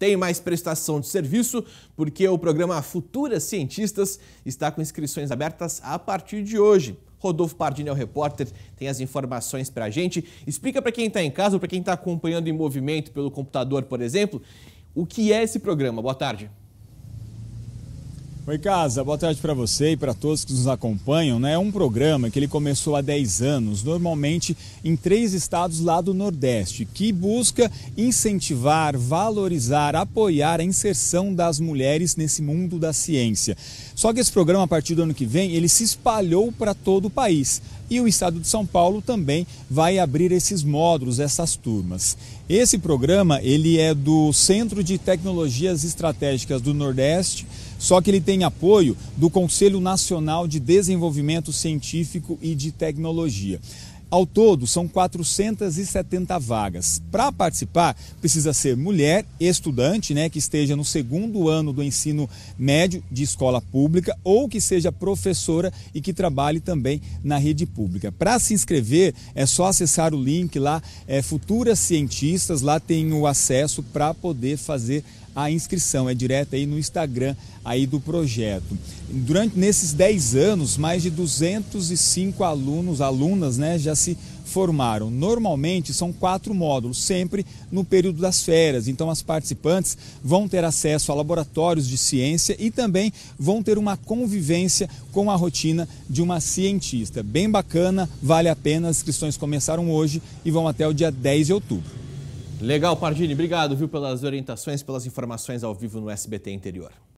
tem mais prestação de serviço, porque o programa Futuras Cientistas está com inscrições abertas a partir de hoje. Rodolfo Pardini é o repórter, tem as informações para a gente. Explica para quem está em casa, para quem está acompanhando em movimento pelo computador, por exemplo, o que é esse programa. Boa tarde. Oi, Casa, boa tarde para você e para todos que nos acompanham. Né? É um programa que ele começou há 10 anos, normalmente em três estados lá do Nordeste, que busca incentivar, valorizar, apoiar a inserção das mulheres nesse mundo da ciência. Só que esse programa, a partir do ano que vem, ele se espalhou para todo o país. E o estado de São Paulo também vai abrir esses módulos, essas turmas. Esse programa ele é do Centro de Tecnologias Estratégicas do Nordeste só que ele tem apoio do Conselho Nacional de Desenvolvimento Científico e de Tecnologia. Ao todo, são 470 vagas. Para participar, precisa ser mulher, estudante, né, que esteja no segundo ano do ensino médio de escola pública ou que seja professora e que trabalhe também na rede pública. Para se inscrever, é só acessar o link lá, é Futuras Cientistas, lá tem o acesso para poder fazer a inscrição, é direta aí no Instagram aí do projeto. Durante nesses 10 anos, mais de 205 alunos, alunas, né, já se formaram. Normalmente são quatro módulos, sempre no período das férias. Então as participantes vão ter acesso a laboratórios de ciência e também vão ter uma convivência com a rotina de uma cientista. Bem bacana, vale a pena. As inscrições começaram hoje e vão até o dia 10 de outubro. Legal, Pardini. Obrigado, viu, pelas orientações, pelas informações ao vivo no SBT Interior.